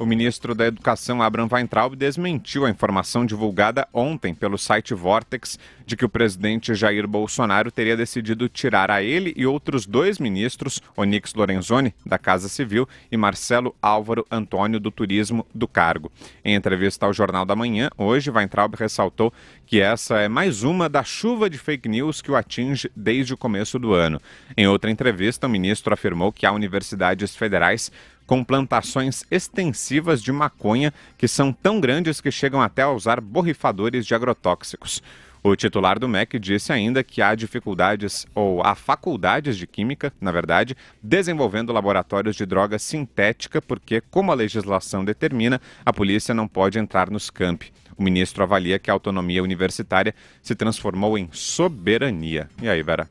O ministro da Educação, Abraham Weintraub, desmentiu a informação divulgada ontem pelo site Vortex de que o presidente Jair Bolsonaro teria decidido tirar a ele e outros dois ministros, Onyx Lorenzoni, da Casa Civil, e Marcelo Álvaro Antônio, do Turismo, do cargo. Em entrevista ao Jornal da Manhã, hoje, Weintraub ressaltou que essa é mais uma da chuva de fake news que o atinge desde o começo do ano. Em outra entrevista, o ministro afirmou que há universidades federais com plantações extensivas de maconha que são tão grandes que chegam até a usar borrifadores de agrotóxicos. O titular do MEC disse ainda que há dificuldades, ou há faculdades de química, na verdade, desenvolvendo laboratórios de droga sintética, porque, como a legislação determina, a polícia não pode entrar nos campi. O ministro avalia que a autonomia universitária se transformou em soberania. E aí, Vera?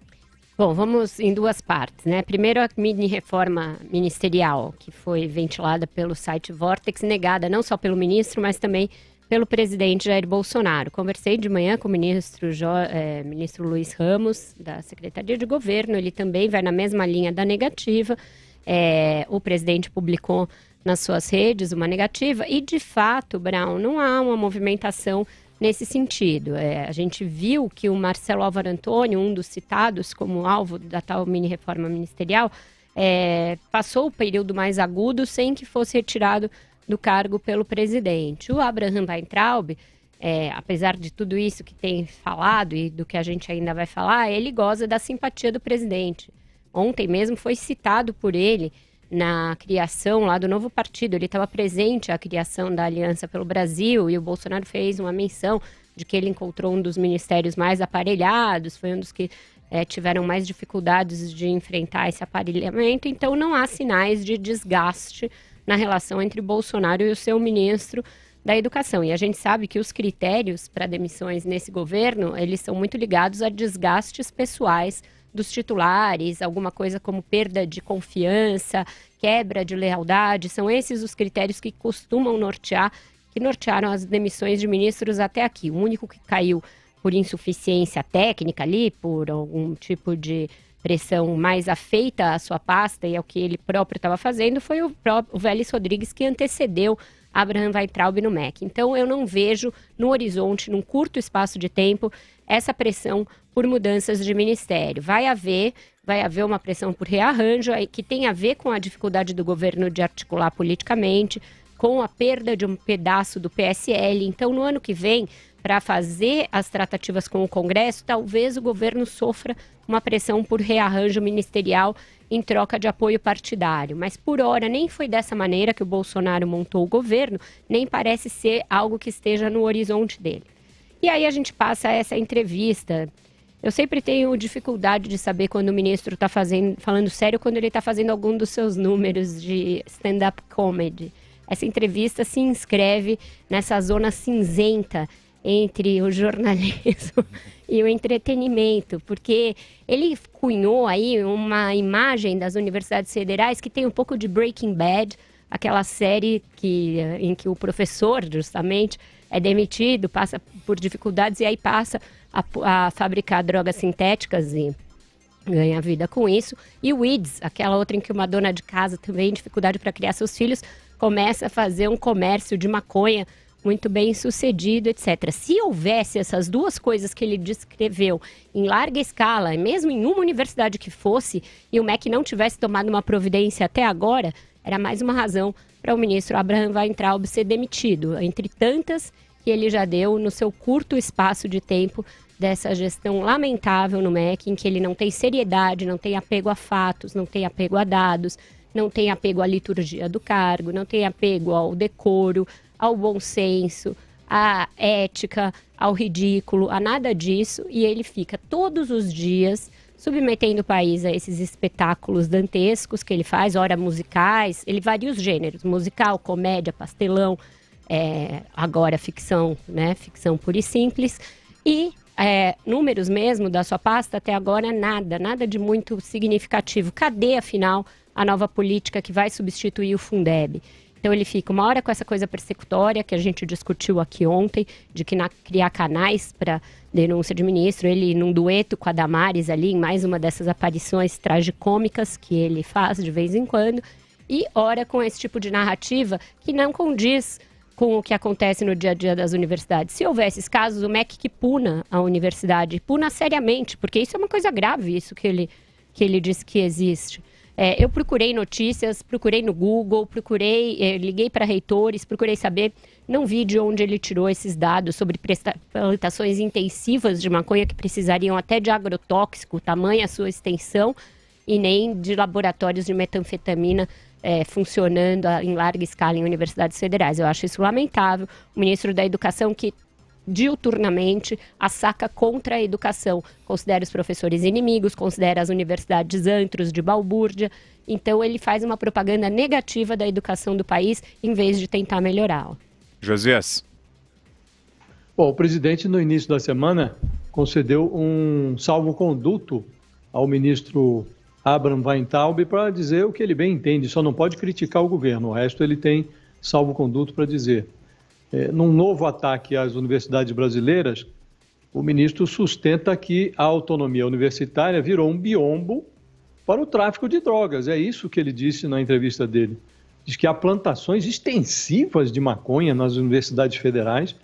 Bom, vamos em duas partes, né? Primeiro a mini reforma ministerial que foi ventilada pelo site Vortex, negada não só pelo ministro, mas também pelo presidente Jair Bolsonaro. Conversei de manhã com o ministro, jo, é, ministro Luiz Ramos, da Secretaria de Governo. Ele também vai na mesma linha da negativa. É, o presidente publicou nas suas redes uma negativa. E, de fato, Brown, não há uma movimentação nesse sentido. É, a gente viu que o Marcelo Álvaro Antônio, um dos citados como alvo da tal mini reforma ministerial, é, passou o período mais agudo sem que fosse retirado do cargo pelo presidente. O Abraham Weintraub, é, apesar de tudo isso que tem falado e do que a gente ainda vai falar, ele goza da simpatia do presidente. Ontem mesmo foi citado por ele na criação lá do novo partido. Ele estava presente à criação da Aliança pelo Brasil e o Bolsonaro fez uma menção de que ele encontrou um dos ministérios mais aparelhados, foi um dos que é, tiveram mais dificuldades de enfrentar esse aparelhamento. Então, não há sinais de desgaste na relação entre Bolsonaro e o seu ministro da educação. E a gente sabe que os critérios para demissões nesse governo, eles são muito ligados a desgastes pessoais dos titulares, alguma coisa como perda de confiança, quebra de lealdade. São esses os critérios que costumam nortear, que nortearam as demissões de ministros até aqui. O único que caiu por insuficiência técnica ali, por algum tipo de pressão mais afeita à sua pasta e ao que ele próprio estava fazendo, foi o, próprio, Vélez Rodrigues que antecedeu Abraham Weintraub no MEC. Então, eu não vejo no horizonte, num curto espaço de tempo, essa pressão por mudanças de ministério. Vai haver vai haver uma pressão por rearranjo que tem a ver com a dificuldade do governo de articular politicamente, com a perda de um pedaço do PSL. Então, no ano que vem, para fazer as tratativas com o Congresso, talvez o governo sofra uma pressão por rearranjo ministerial em troca de apoio partidário. Mas, por hora, nem foi dessa maneira que o Bolsonaro montou o governo, nem parece ser algo que esteja no horizonte dele. E aí a gente passa essa entrevista. Eu sempre tenho dificuldade de saber quando o ministro está falando sério, quando ele está fazendo algum dos seus números de stand-up comedy. Essa entrevista se inscreve nessa zona cinzenta entre o jornalismo e o entretenimento, porque ele cunhou aí uma imagem das universidades federais que tem um pouco de Breaking Bad, aquela série que, em que o professor, justamente, é demitido, passa por dificuldades e aí passa a, a fabricar drogas sintéticas e ganha vida com isso. E o aquela outra em que uma dona de casa também, dificuldade para criar seus filhos, começa a fazer um comércio de maconha muito bem sucedido, etc. Se houvesse essas duas coisas que ele descreveu em larga escala, mesmo em uma universidade que fosse, e o MEC não tivesse tomado uma providência até agora, era mais uma razão para o ministro Abraham Weintraub ser demitido, entre tantas que ele já deu no seu curto espaço de tempo dessa gestão lamentável no MEC, em que ele não tem seriedade, não tem apego a fatos, não tem apego a dados, não tem apego à liturgia do cargo, não tem apego ao decoro, ao bom senso, à ética, ao ridículo, a nada disso, e ele fica todos os dias submetendo o país a esses espetáculos dantescos que ele faz, ora musicais, ele varia os gêneros, musical, comédia, pastelão, é, agora ficção, né, ficção pura e simples, e é, números mesmo da sua pasta até agora nada, nada de muito significativo. Cadê, afinal, a nova política que vai substituir o Fundeb? Então ele fica uma hora com essa coisa persecutória que a gente discutiu aqui ontem, de que na, criar canais para denúncia de ministro, ele num dueto com a Damares ali, em mais uma dessas aparições tragicômicas que ele faz de vez em quando, e ora com esse tipo de narrativa que não condiz com o que acontece no dia a dia das universidades. Se houvesse esses casos, o MEC que puna a universidade, puna seriamente, porque isso é uma coisa grave, isso que ele, que ele diz que existe. É, eu procurei notícias, procurei no Google, procurei, é, liguei para reitores, procurei saber. Não vi de onde ele tirou esses dados sobre plantações intensivas de maconha que precisariam até de agrotóxico, tamanha a sua extensão, e nem de laboratórios de metanfetamina é, funcionando em larga escala em universidades federais. Eu acho isso lamentável. O ministro da Educação, que diuturnamente assaca contra a educação. Considera os professores inimigos, considera as universidades antros de balbúrdia. Então, ele faz uma propaganda negativa da educação do país em vez de tentar melhorá-la. Josias. Bom, o presidente, no início da semana, concedeu um salvo-conduto ao ministro Abraham Weintraub para dizer o que ele bem entende, só não pode criticar o governo. O resto ele tem salvo-conduto para dizer. É, num novo ataque às universidades brasileiras, o ministro sustenta que a autonomia universitária virou um biombo para o tráfico de drogas. É isso que ele disse na entrevista dele. Diz que há plantações extensivas de maconha nas universidades federais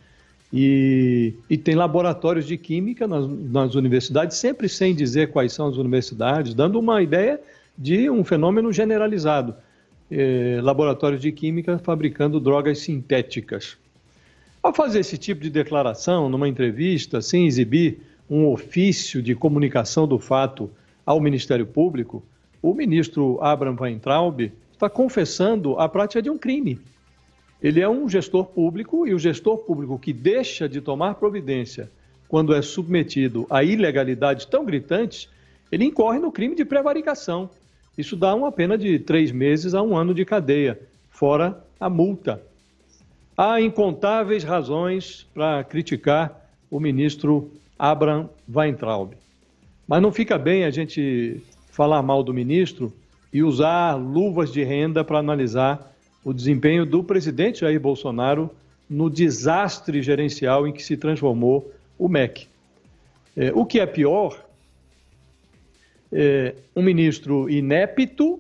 e, e tem laboratórios de química nas, nas universidades, sempre sem dizer quais são as universidades, dando uma ideia de um fenômeno generalizado. É, laboratórios de química fabricando drogas sintéticas. Ao fazer esse tipo de declaração numa entrevista, sem exibir um ofício de comunicação do fato ao Ministério Público, o ministro Abraham Weintraub está confessando a prática de um crime. Ele é um gestor público e o gestor público que deixa de tomar providência quando é submetido a ilegalidades tão gritantes, ele incorre no crime de prevaricação. Isso dá uma pena de três meses a um ano de cadeia, fora a multa Há incontáveis razões para criticar o ministro Abraham Weintraub. Mas não fica bem a gente falar mal do ministro e usar luvas de renda para analisar o desempenho do presidente Jair Bolsonaro no desastre gerencial em que se transformou o MEC. É, o que é pior, é, um ministro inepto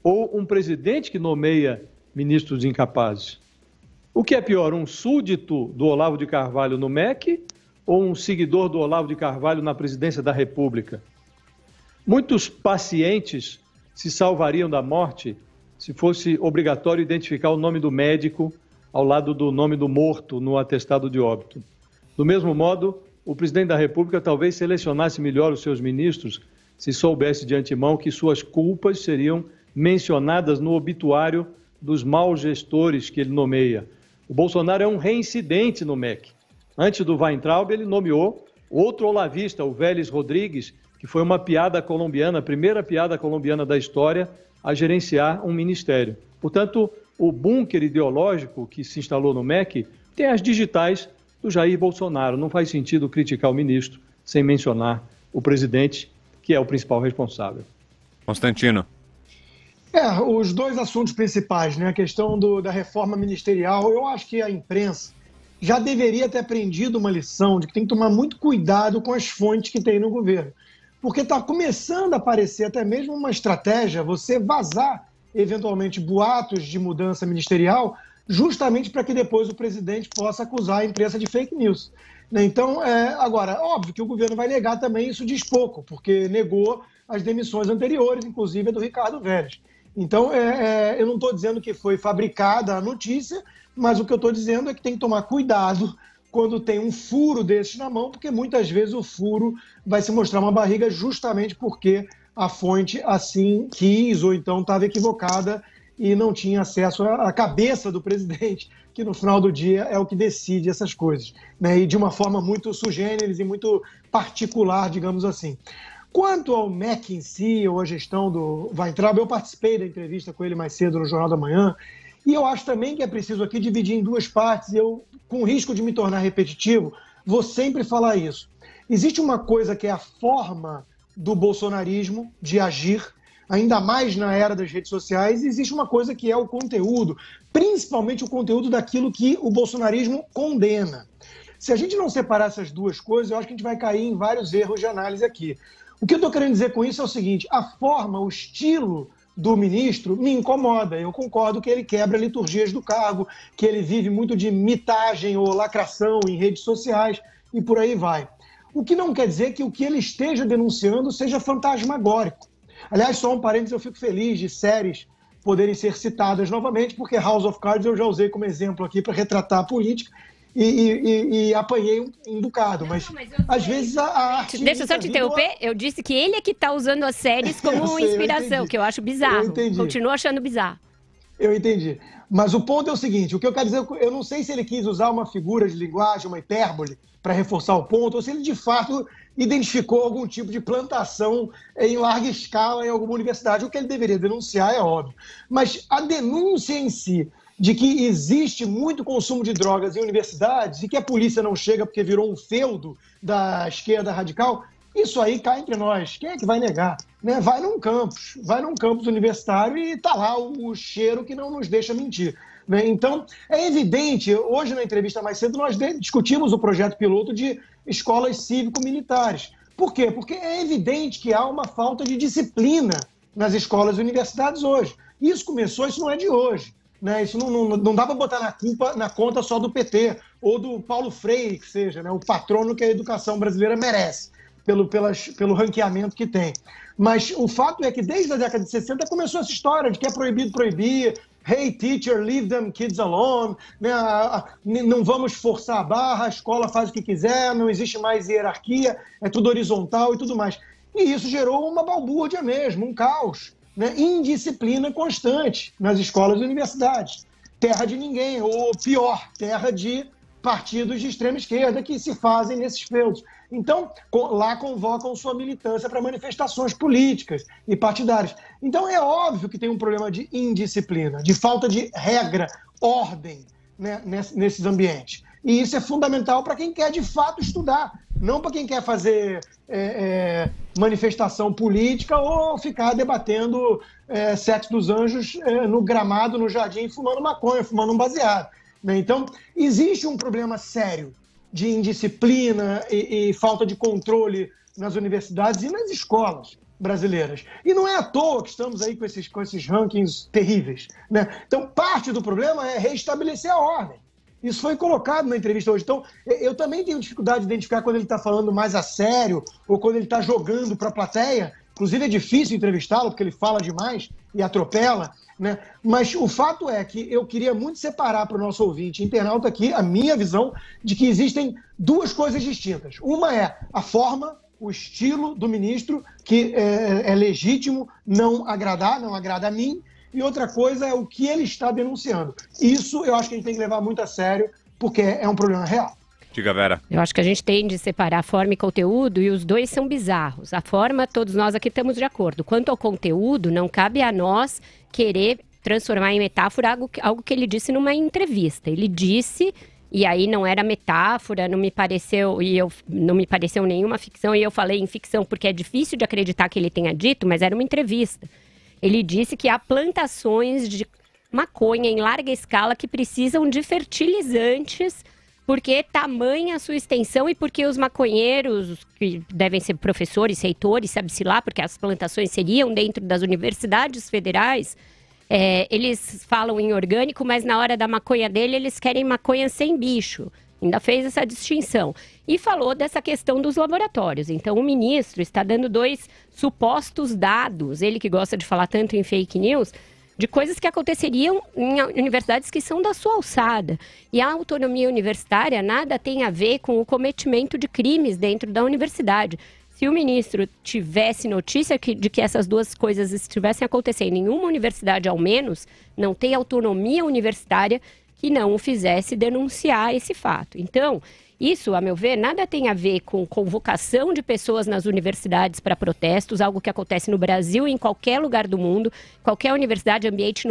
ou um presidente que nomeia ministros incapazes? O que é pior, um súdito do Olavo de Carvalho no MEC ou um seguidor do Olavo de Carvalho na presidência da República? Muitos pacientes se salvariam da morte se fosse obrigatório identificar o nome do médico ao lado do nome do morto no atestado de óbito. Do mesmo modo, o presidente da República talvez selecionasse melhor os seus ministros se soubesse de antemão que suas culpas seriam mencionadas no obituário dos maus gestores que ele nomeia, o Bolsonaro é um reincidente no MEC. Antes do Weintraub, ele nomeou outro olavista, o Vélez Rodrigues, que foi uma piada colombiana, a primeira piada colombiana da história, a gerenciar um ministério. Portanto, o bunker ideológico que se instalou no MEC tem as digitais do Jair Bolsonaro. Não faz sentido criticar o ministro sem mencionar o presidente, que é o principal responsável. Constantino. É, os dois assuntos principais, né? A questão do, da reforma ministerial, eu acho que a imprensa já deveria ter aprendido uma lição de que tem que tomar muito cuidado com as fontes que tem no governo. Porque está começando a aparecer até mesmo uma estratégia, você vazar eventualmente boatos de mudança ministerial, justamente para que depois o presidente possa acusar a imprensa de fake news. Né? Então, é, agora, óbvio que o governo vai negar também isso diz pouco, porque negou as demissões anteriores, inclusive a do Ricardo Vélez. Então, é, é, eu não estou dizendo que foi fabricada a notícia, mas o que eu estou dizendo é que tem que tomar cuidado quando tem um furo desse na mão, porque muitas vezes o furo vai se mostrar uma barriga justamente porque a fonte assim quis ou então estava equivocada e não tinha acesso à cabeça do presidente, que no final do dia é o que decide essas coisas, né? e de uma forma muito sugêneres e muito particular, digamos assim. Quanto ao MEC em si, ou a gestão do Weintraub, eu participei da entrevista com ele mais cedo no Jornal da Manhã, e eu acho também que é preciso aqui dividir em duas partes, eu, com risco de me tornar repetitivo, vou sempre falar isso. Existe uma coisa que é a forma do bolsonarismo de agir, ainda mais na era das redes sociais, existe uma coisa que é o conteúdo, principalmente o conteúdo daquilo que o bolsonarismo condena. Se a gente não separar essas duas coisas, eu acho que a gente vai cair em vários erros de análise aqui. O que eu estou querendo dizer com isso é o seguinte: a forma, o estilo do ministro me incomoda. Eu concordo que ele quebra liturgias do cargo, que ele vive muito de mitagem ou lacração em redes sociais e por aí vai. O que não quer dizer que o que ele esteja denunciando seja fantasmagórico. Aliás, só um parênteses, eu fico feliz de séries poderem ser citadas novamente, porque House of Cards eu já usei como exemplo aqui para retratar a política, e, e, e apanhei um, um bocado. Não, mas, às vezes a, a arte. Deixa eu só te interromper. Eu disse que ele é que está usando as séries como sei, inspiração, eu que eu acho bizarro. Eu entendi. Continuo achando bizarro. Eu entendi. Mas o ponto é o seguinte: o que eu quero dizer, eu não sei se ele quis usar uma figura de linguagem, uma hipérbole, para reforçar o ponto, ou se ele de fato identificou algum tipo de plantação em larga escala em alguma universidade. O que ele deveria denunciar é óbvio. Mas a denúncia em si de que existe muito consumo de drogas em universidades e que a polícia não chega porque virou um feudo da esquerda radical, isso aí cai entre nós. Quem é que vai negar? Né? Vai num campus, vai num campus universitário e tá lá o, cheiro que não nos deixa mentir. Né? Então, é evidente, hoje na entrevista mais cedo, nós discutimos o projeto piloto de escolas cívico-militares. Por quê? Porque é evidente que há uma falta de disciplina nas escolas e universidades hoje. Isso começou, isso não é de hoje. Né? Isso não, não, não dá para botar na, culpa, na conta só do PT ou do Paulo Freire, que seja, né? o patrono que a educação brasileira merece pelo, pelas, pelo ranqueamento que tem. Mas o fato é que desde a década de 60 começou essa história de que é proibido proibir, hey teacher, leave them kids alone, né? não vamos forçar a barra, a escola faz o que quiser, não existe mais hierarquia, é tudo horizontal e tudo mais. E isso gerou uma balbúrdia mesmo, um caos né, indisciplina constante nas escolas e universidades. Terra de ninguém, ou pior, terra de partidos de extrema esquerda que se fazem nesses feudos. Então, lá convocam sua militância para manifestações políticas e partidárias. Então, é óbvio que tem um problema de indisciplina, de falta de regra, ordem né, nesses ambientes. E isso é fundamental para quem quer, de fato, estudar, não para quem quer fazer é, é, manifestação política ou ficar debatendo é, sexo dos anjos é, no gramado, no jardim, fumando maconha, fumando um baseado. Né? Então, existe um problema sério de indisciplina e, e falta de controle nas universidades e nas escolas brasileiras. E não é à toa que estamos aí com esses, com esses rankings terríveis. Né? Então, parte do problema é restabelecer a ordem. Isso foi colocado na entrevista hoje. Então, eu também tenho dificuldade de identificar quando ele está falando mais a sério ou quando ele está jogando para a plateia. Inclusive, é difícil entrevistá-lo porque ele fala demais e atropela. Né? Mas o fato é que eu queria muito separar para o nosso ouvinte internauta aqui a minha visão de que existem duas coisas distintas. Uma é a forma, o estilo do ministro, que é, é, é legítimo não agradar, não agrada a mim, e outra coisa é o que ele está denunciando. Isso eu acho que a gente tem que levar muito a sério, porque é um problema real. Diga, Vera. Eu acho que a gente tem de separar forma e conteúdo e os dois são bizarros. A forma, todos nós aqui estamos de acordo. Quanto ao conteúdo, não cabe a nós querer transformar em metáfora algo, algo que ele disse numa entrevista. Ele disse e aí não era metáfora, não me pareceu e eu não me pareceu nenhuma ficção e eu falei em ficção porque é difícil de acreditar que ele tenha dito, mas era uma entrevista. Ele disse que há plantações de maconha em larga escala que precisam de fertilizantes porque tamanha a sua extensão e porque os maconheiros, que devem ser professores, reitores, sabe-se lá, porque as plantações seriam dentro das universidades federais, é, eles falam em orgânico, mas na hora da maconha dele eles querem maconha sem bicho. Ainda fez essa distinção. E falou dessa questão dos laboratórios. Então, o ministro está dando dois supostos dados, ele que gosta de falar tanto em fake news, de coisas que aconteceriam em universidades que são da sua alçada. E a autonomia universitária nada tem a ver com o cometimento de crimes dentro da universidade. Se o ministro tivesse notícia que, de que essas duas coisas estivessem acontecendo em uma universidade ao menos, não tem autonomia universitária que não o fizesse denunciar esse fato. Então, isso, a meu ver, nada tem a ver com convocação de pessoas nas universidades para protestos, algo que acontece no Brasil e em qualquer lugar do mundo. Qualquer universidade, ambiente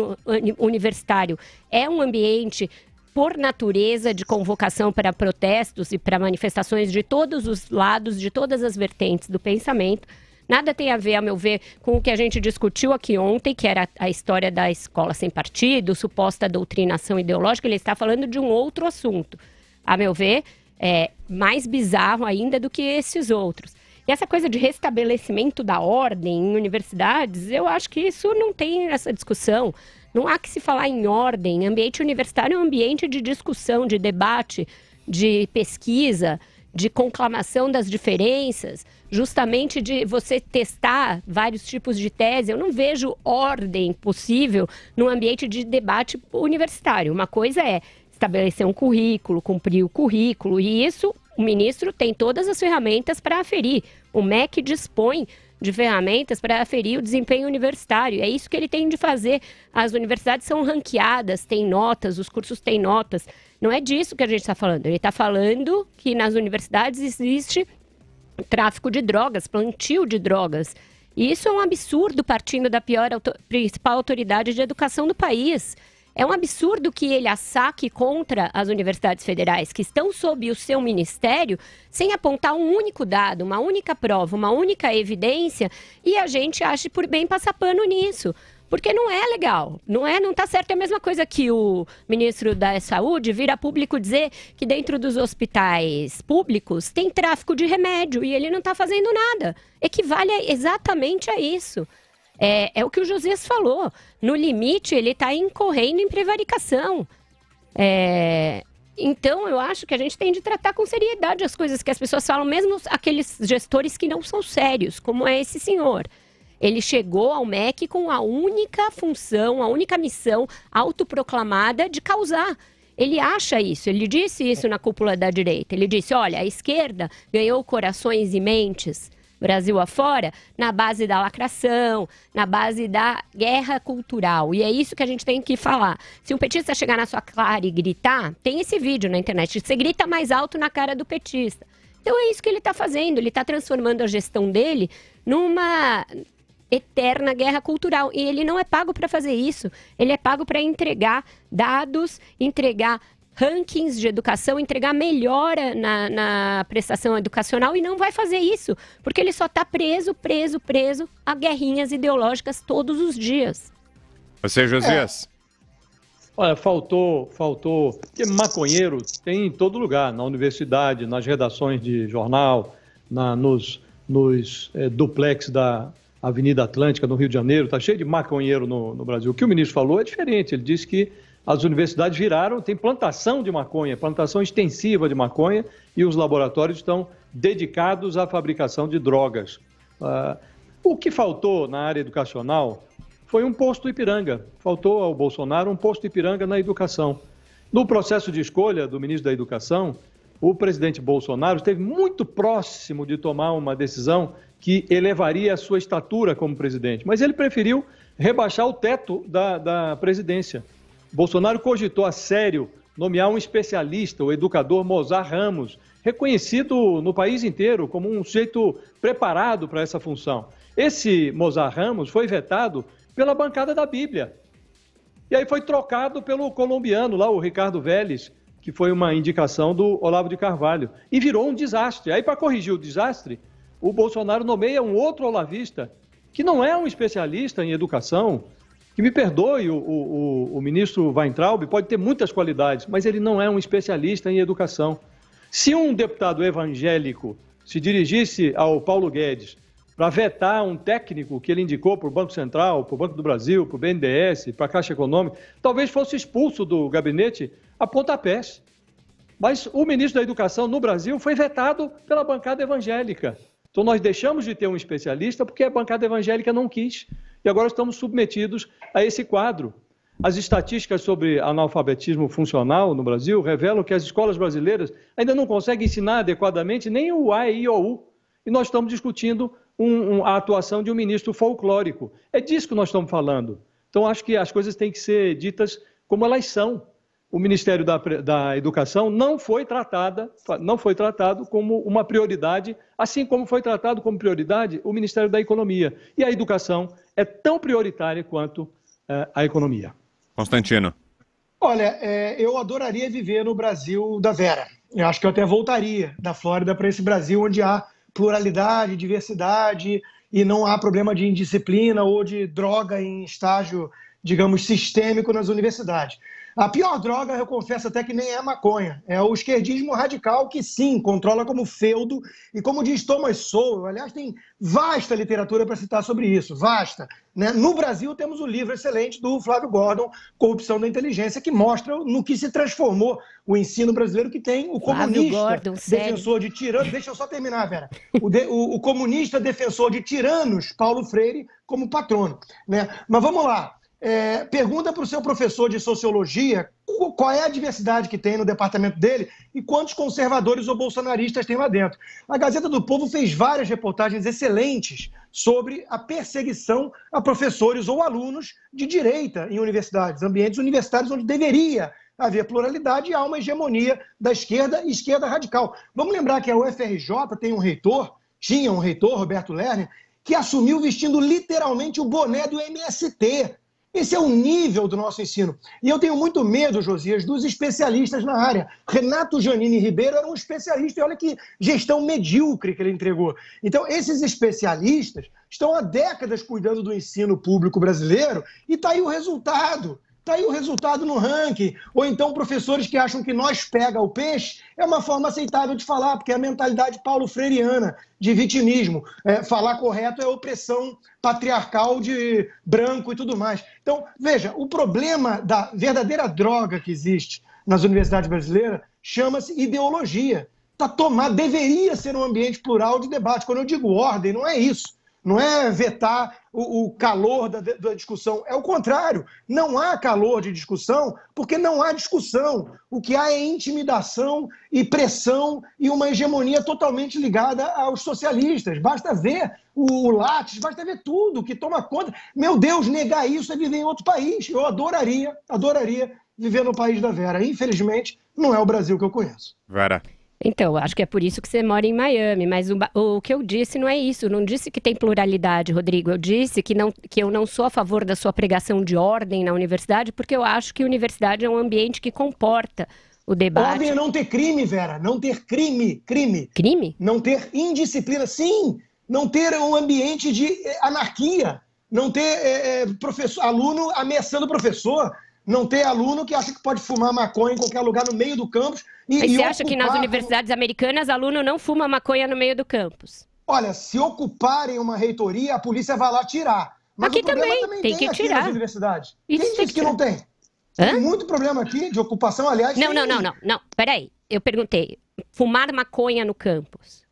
universitário é um ambiente por natureza de convocação para protestos e para manifestações de todos os lados, de todas as vertentes do pensamento. Nada tem a ver, a meu ver, com o que a gente discutiu aqui ontem, que era a história da escola sem partido, suposta doutrinação ideológica. Ele está falando de um outro assunto. A meu ver, é mais bizarro ainda do que esses outros. E essa coisa de restabelecimento da ordem em universidades, eu acho que isso não tem essa discussão. Não há que se falar em ordem. Ambiente universitário é um ambiente de discussão, de debate, de pesquisa de conclamação das diferenças, justamente de você testar vários tipos de tese. Eu não vejo ordem possível num ambiente de debate universitário. Uma coisa é estabelecer um currículo, cumprir o currículo, e isso o ministro tem todas as ferramentas para aferir. O MEC dispõe de ferramentas para aferir o desempenho universitário. É isso que ele tem de fazer. As universidades são ranqueadas, têm notas, os cursos têm notas. Não é disso que a gente está falando. Ele está falando que nas universidades existe tráfico de drogas, plantio de drogas. E isso é um absurdo partindo da pior principal autoridade de educação do país. É um absurdo que ele assaque contra as universidades federais que estão sob o seu ministério sem apontar um único dado, uma única prova, uma única evidência e a gente ache por bem passar pano nisso. Porque não é legal, não é, não tá certo. É a mesma coisa que o ministro da Saúde vira público dizer que dentro dos hospitais públicos tem tráfico de remédio e ele não está fazendo nada. Equivale exatamente a isso. É, é, o que o Josias falou. No limite, ele está incorrendo em prevaricação. É, então, eu acho que a gente tem de tratar com seriedade as coisas que as pessoas falam, mesmo aqueles gestores que não são sérios, como é esse senhor. Ele chegou ao MEC com a única função, a única missão autoproclamada de causar. Ele acha isso, ele disse isso na cúpula da direita. Ele disse: olha, a esquerda ganhou corações e mentes. Brasil afora, na base da lacração, na base da guerra cultural. E é isso que a gente tem que falar. Se um petista chegar na sua cara e gritar, tem esse vídeo na internet, você grita mais alto na cara do petista. Então é isso que ele está fazendo, ele está transformando a gestão dele numa eterna guerra cultural. E ele não é pago para fazer isso. Ele é pago para entregar dados, entregar rankings de educação, entregar melhora na, na, prestação educacional e não vai fazer isso, porque ele só está preso, preso, preso a guerrinhas ideológicas todos os dias. Você, Josias? É. Olha, faltou, faltou, porque maconheiro tem em todo lugar, na universidade, nas redações de jornal, na, nos, nos é, duplex da, Avenida Atlântica, no Rio de Janeiro, está cheio de maconheiro no, no, Brasil. O que o ministro falou é diferente. Ele disse que as universidades viraram, tem plantação de maconha, plantação extensiva de maconha, e os laboratórios estão dedicados à fabricação de drogas. Ah, o que faltou na área educacional foi um posto Ipiranga. Faltou ao Bolsonaro um posto Ipiranga na educação. No processo de escolha do ministro da Educação, o presidente Bolsonaro esteve muito próximo de tomar uma decisão que elevaria a sua estatura como presidente, mas ele preferiu rebaixar o teto da, da presidência. Bolsonaro cogitou a sério nomear um especialista, o educador Mozart Ramos, reconhecido no país inteiro como um sujeito preparado para essa função. Esse Mozart Ramos foi vetado pela bancada da Bíblia. E aí foi trocado pelo colombiano lá, o Ricardo Vélez, que foi uma indicação do Olavo de Carvalho. E virou um desastre. Aí, para corrigir o desastre, o Bolsonaro nomeia um outro olavista, que não é um especialista em educação, que me perdoe, o, o, o ministro Weintraub pode ter muitas qualidades, mas ele não é um especialista em educação. Se um deputado evangélico se dirigisse ao Paulo Guedes para vetar um técnico que ele indicou para o Banco Central, para o Banco do Brasil, para o BNDES, para a Caixa Econômica, talvez fosse expulso do gabinete a pontapés. Mas o ministro da Educação no Brasil foi vetado pela bancada evangélica. Então nós deixamos de ter um especialista porque a bancada evangélica não quis. E agora estamos submetidos a esse quadro. As estatísticas sobre analfabetismo funcional no Brasil revelam que as escolas brasileiras ainda não conseguem ensinar adequadamente nem o A ou o U. E nós estamos discutindo um, um, a atuação de um ministro folclórico. É disso que nós estamos falando. Então, acho que as coisas têm que ser ditas como elas são. O Ministério da, da Educação não foi tratada, não foi tratado como uma prioridade, assim como foi tratado como prioridade o Ministério da Economia. E a educação é tão prioritária quanto é, a economia. Constantino. Olha, é, eu adoraria viver no Brasil da Vera. Eu acho que eu até voltaria da Flórida para esse Brasil onde há pluralidade, diversidade, e não há problema de indisciplina ou de droga em estágio, digamos, sistêmico nas universidades. A pior droga, eu confesso até que nem é maconha. É o esquerdismo radical que, sim, controla como feudo. E como diz Thomas Sowell, aliás, tem vasta literatura para citar sobre isso, vasta. Né? No Brasil, temos o livro excelente do Flávio Gordon, Corrupção da Inteligência, que mostra no que se transformou o ensino brasileiro, que tem o Flávio comunista Gordon, defensor sério? de tiranos... Deixa eu só terminar, Vera. O, de, o, o comunista defensor de tiranos, Paulo Freire, como patrono. Né? Mas vamos lá. É, pergunta para o seu professor de sociologia qual é a diversidade que tem no departamento dele e quantos conservadores ou bolsonaristas tem lá dentro. A Gazeta do Povo fez várias reportagens excelentes sobre a perseguição a professores ou alunos de direita em universidades, ambientes universitários onde deveria haver pluralidade e há uma hegemonia da esquerda e esquerda radical. Vamos lembrar que a UFRJ tem um reitor, tinha um reitor, Roberto Lerner, que assumiu vestindo literalmente o boné do MST esse é o nível do nosso ensino. E eu tenho muito medo, Josias, dos especialistas na área. Renato Janine Ribeiro era um especialista, e olha que gestão medíocre que ele entregou. Então, esses especialistas estão há décadas cuidando do ensino público brasileiro, e está aí o resultado. Está aí o resultado no ranking. Ou então professores que acham que nós pega o peixe, é uma forma aceitável de falar, porque é a mentalidade paulo freiriana de vitimismo. É, falar correto é opressão patriarcal de branco e tudo mais. Então, veja, o problema da verdadeira droga que existe nas universidades brasileiras chama-se ideologia. Tá tomar deveria ser um ambiente plural de debate. Quando eu digo ordem, não é isso não é vetar o, o calor da, da, discussão. É o contrário. Não há calor de discussão porque não há discussão. O que há é intimidação e pressão e uma hegemonia totalmente ligada aos socialistas. Basta ver o, o Lattes, basta ver tudo que toma conta. Meu Deus, negar isso é viver em outro país. Eu adoraria, adoraria viver no país da Vera. Infelizmente, não é o Brasil que eu conheço. Vera. Então, acho que é por isso que você mora em Miami, mas o, o, que eu disse não é isso. não disse que tem pluralidade, Rodrigo. Eu disse que, não, que eu não sou a favor da sua pregação de ordem na universidade, porque eu acho que a universidade é um ambiente que comporta o debate. Ordem é não ter crime, Vera. Não ter crime. Crime. Crime? Não ter indisciplina. Sim, não ter um ambiente de eh, anarquia. Não ter é, professor, aluno ameaçando o professor não ter aluno que acha que pode fumar maconha em qualquer lugar no meio do campus. E, e você ocupar... acha que nas universidades americanas aluno não fuma maconha no meio do campus? Olha, se ocuparem uma reitoria, a polícia vai lá tirar. Mas aqui também. também, tem, tem que tirar. Nas universidades. Isso Quem disse que, que não tem? Hã? Tem muito problema aqui de ocupação, aliás. Não, tem... não, não, não, não. Peraí, eu perguntei. Fumar maconha no campus.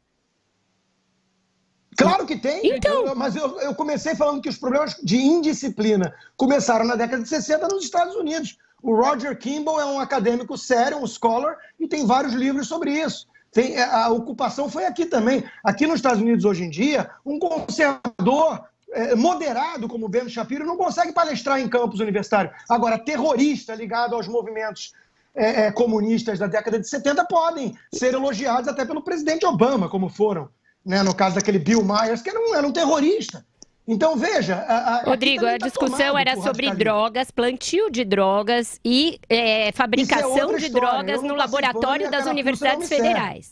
Claro que tem. Então... Eu, mas eu, eu comecei falando que os problemas de indisciplina começaram na década de 60 nos Estados Unidos. O Roger Kimball é um acadêmico sério, um scholar, e tem vários livros sobre isso. Tem, é, a ocupação foi aqui também. Aqui nos Estados Unidos, hoje em dia, um conservador é, moderado como Ben Shapiro não consegue palestrar em campus universitário. Agora, terrorista ligado aos movimentos é, é, comunistas da década de 70 podem ser elogiados até pelo presidente Obama, como foram né, no caso daquele Bill Myers, que era um, era um terrorista. Então, veja. A, a, Rodrigo, a tá discussão era sobre drogas, plantio de drogas e é, fabricação é de drogas no laboratório das universidades é federais.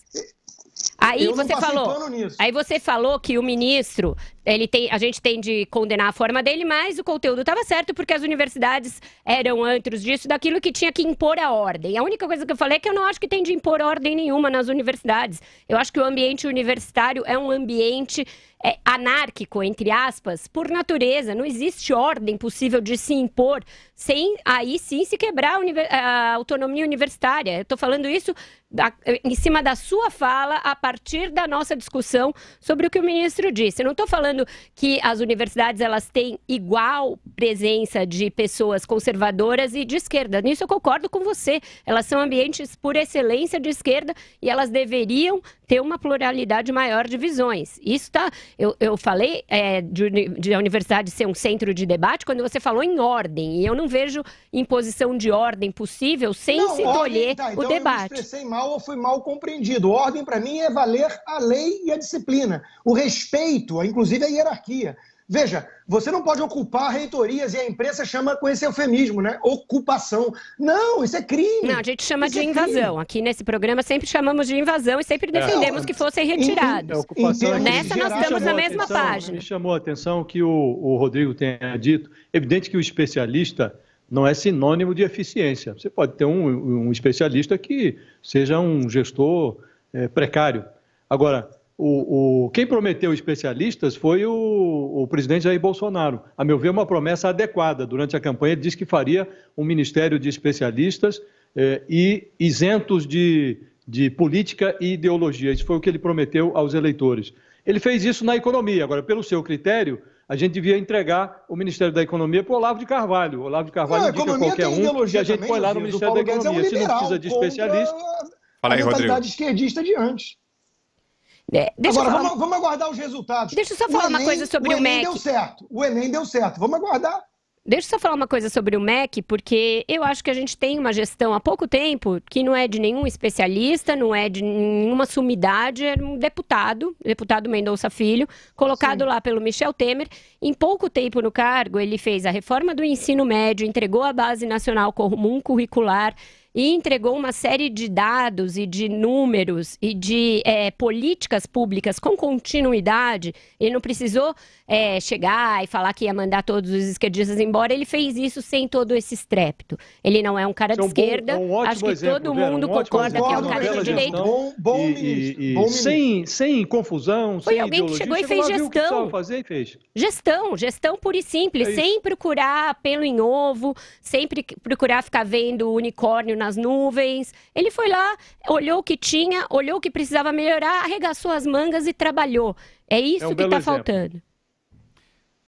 Aí você falou, aí você falou que o ministro ele tem, a gente tem de condenar a forma dele, mas o conteúdo estava certo porque as universidades eram antros disso, daquilo que tinha que impor a ordem. A única coisa que eu falei é que eu não acho que tem de impor ordem nenhuma nas universidades. Eu acho que o ambiente universitário é um ambiente é, anárquico, entre aspas, por natureza. Não existe ordem possível de se impor sem aí sim se quebrar a, univer a autonomia universitária. Eu estou falando isso da, em cima da sua fala, a partir da nossa discussão sobre o que o ministro disse. Eu não estou falando falando que as universidades elas têm igual presença de pessoas conservadoras e de esquerda. Nisso eu concordo com você. Elas são ambientes por excelência de esquerda e elas deveriam ter uma pluralidade maior de visões. Isso tá. Eu, eu falei é, de, de a universidade ser um centro de debate quando você falou em ordem. E eu não vejo imposição de ordem possível sem não, se tolher tá, o debate. Então eu me expressei mal ou fui mal compreendido. Ordem, para mim, é valer a lei e a disciplina. O respeito, inclusive da hierarquia. Veja, você não pode ocupar reitorias e a imprensa chama com esse eufemismo, né? Ocupação. Não, isso é crime. Não, a gente chama isso de é invasão. Crime. Aqui nesse programa sempre chamamos de invasão e sempre é, defendemos que fossem retirados. Ocupação, é Nessa nós estamos na mesma atenção, página. Me chamou a atenção que o, o Rodrigo tenha dito. Evidente que o especialista não é sinônimo de eficiência. Você pode ter um, um especialista que seja um gestor é, precário. Agora, o, o, quem prometeu especialistas foi o, o, presidente Jair Bolsonaro. A meu ver, é uma promessa adequada. Durante a campanha, ele disse que faria um ministério de especialistas eh, e isentos de, de política e ideologia. Isso foi o que ele prometeu aos eleitores. Ele fez isso na economia. Agora, pelo seu critério, a gente devia entregar o Ministério da Economia para o Olavo de Carvalho. O Olavo de Carvalho não, indica qualquer um e a gente põe lá no Ministério da Economia. É um Se não precisa de especialista... Fala aí, a mentalidade Rodrigo. esquerdista de antes. É, Agora, falar... vamos, vamos, aguardar os resultados. Deixa eu só falar uma coisa sobre o, o MEC. O Enem deu certo. O Enem deu certo. Vamos aguardar. Deixa eu só falar uma coisa sobre o MEC, porque eu acho que a gente tem uma gestão há pouco tempo que não é de nenhum especialista, não é de nenhuma sumidade, é um deputado, deputado Mendonça Filho, colocado Sim. lá pelo Michel Temer. Em pouco tempo no cargo, ele fez a reforma do ensino médio, entregou a Base Nacional Comum Curricular, e entregou uma série de dados e de números e de é, políticas públicas com continuidade. Ele não precisou é, chegar e falar que ia mandar todos os esquerdistas embora. Ele fez isso sem todo esse estrépito. Ele não é um cara de é esquerda. Bom, é um Acho que exemplo, todo mundo um concorda que é um cara de direita Bom, bom, e, ministro, e, bom Sem, sem confusão, Foi sem alguém que chegou e fez gestão. Fazer e fez. Gestão, gestão pura e simples, é sem procurar pelo em ovo, sempre procurar ficar vendo unicórnio nas nuvens. Ele foi lá, olhou o que tinha, olhou o que precisava melhorar, arregaçou as mangas e trabalhou. É isso é um que está faltando.